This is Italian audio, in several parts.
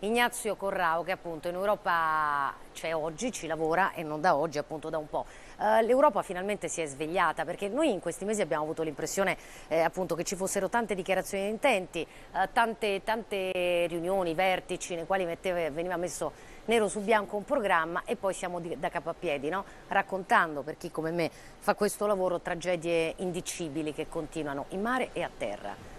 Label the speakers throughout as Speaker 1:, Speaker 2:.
Speaker 1: Ignazio Corrao che appunto in Europa c'è cioè oggi, ci lavora e non da oggi, appunto da un po'. Eh, L'Europa finalmente si è svegliata perché noi in questi mesi abbiamo avuto l'impressione eh, appunto che ci fossero tante dichiarazioni di intenti, uh, tante, tante, riunioni, vertici nei quali metteva, veniva messo nero su bianco un programma e poi siamo di, da capapiedi, no? raccontando per chi come me fa questo lavoro tragedie indicibili che continuano in mare e a terra.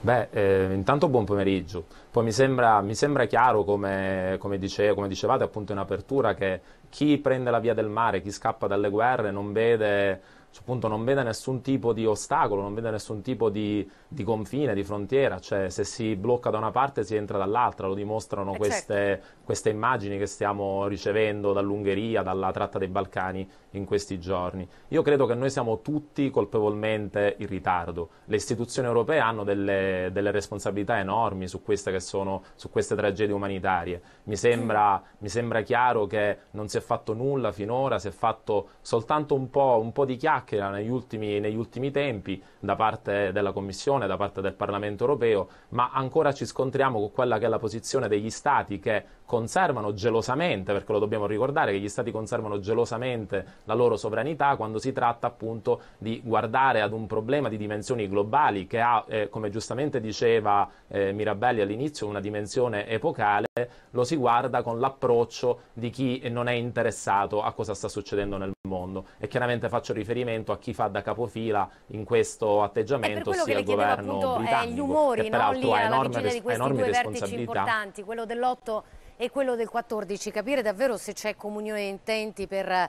Speaker 2: Beh, eh, intanto buon pomeriggio. Poi mi sembra, mi sembra chiaro, come, come, dice, come, dicevate appunto in apertura, che chi prende la via del mare, chi scappa dalle guerre, non vede cioè, appunto non vede nessun tipo di ostacolo, non vede nessun tipo di, di, confine, di frontiera, cioè se si blocca da una parte si entra dall'altra, lo dimostrano eh, certo. queste, certo. queste immagini che stiamo ricevendo dall'Ungheria, dalla tratta dei Balcani in questi giorni. Io credo che noi siamo tutti colpevolmente in ritardo, le istituzioni europee hanno delle, delle responsabilità enormi su queste, che sono, su queste tragedie umanitarie, mi sembra, mm. mi sembra, chiaro che non si è fatto nulla finora, si è fatto soltanto un po', un po di chiacchiere chiacchiera negli ultimi, negli ultimi tempi da parte della Commissione, da parte del Parlamento europeo, ma ancora ci scontriamo con quella che è la posizione degli Stati che conservano gelosamente, perché lo dobbiamo ricordare, che gli Stati conservano gelosamente la loro sovranità quando si tratta appunto di guardare ad un problema di dimensioni globali che ha, eh, come giustamente diceva eh, Mirabelli all'inizio, una dimensione epocale, lo si guarda con l'approccio di chi non è interessato a cosa sta succedendo nel mondo. E chiaramente faccio riferimento complimento a chi fa da capofila in questo atteggiamento, sia il governo eh, britannico, gli umori, che peraltro no? ha enorme, res- enormi responsabilità.
Speaker 1: Quello dell'8 e quello del 14, capire davvero se c'è comunione di intenti per, eh,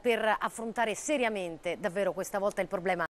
Speaker 1: per affrontare seriamente davvero questa volta il problema.